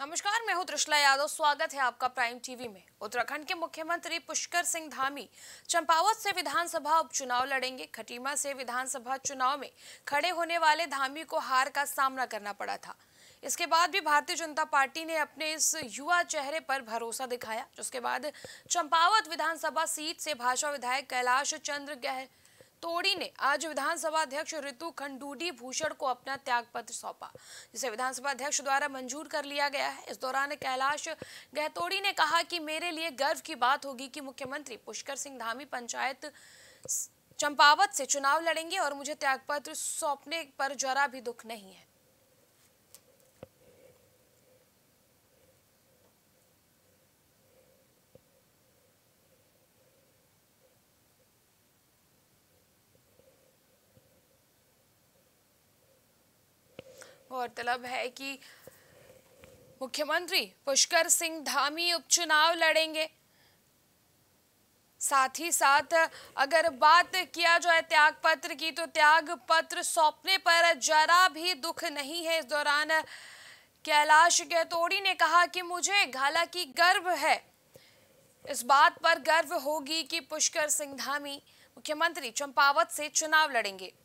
नमस्कार मैं हूं त्रिशला यादव स्वागत है आपका प्राइम टीवी में उत्तराखंड के मुख्यमंत्री पुष्कर सिंह धामी चंपावत से विधानसभा उपचुनाव लड़ेंगे खटीमा से विधानसभा चुनाव में खड़े होने वाले धामी को हार का सामना करना पड़ा था इसके बाद भी भारतीय जनता पार्टी ने अपने इस युवा चेहरे पर भरोसा दिखाया जिसके बाद चंपावत विधानसभा सीट से भाजपा विधायक कैलाश चंद्र गह तोड़ी ने आज विधानसभा अध्यक्ष ऋतु खंडूडी भूषण को अपना त्यागपत्र सौंपा जिसे विधानसभा अध्यक्ष द्वारा मंजूर कर लिया गया है इस दौरान कैलाश गहतोड़ी ने कहा कि मेरे लिए गर्व की बात होगी कि मुख्यमंत्री पुष्कर सिंह धामी पंचायत चंपावत से चुनाव लड़ेंगे और मुझे त्यागपत्र सौंपने पर जरा भी दुख नहीं है गौरतलब है कि मुख्यमंत्री पुष्कर सिंह धामी उपचुनाव लड़ेंगे साथ ही साथ अगर बात किया जाए त्याग पत्र की तो त्याग पत्र सौंपने पर जरा भी दुख नहीं है इस दौरान कैलाश गहतोड़ी ने कहा कि मुझे हालांकि गर्व है इस बात पर गर्व होगी कि पुष्कर सिंह धामी मुख्यमंत्री चंपावत से चुनाव लड़ेंगे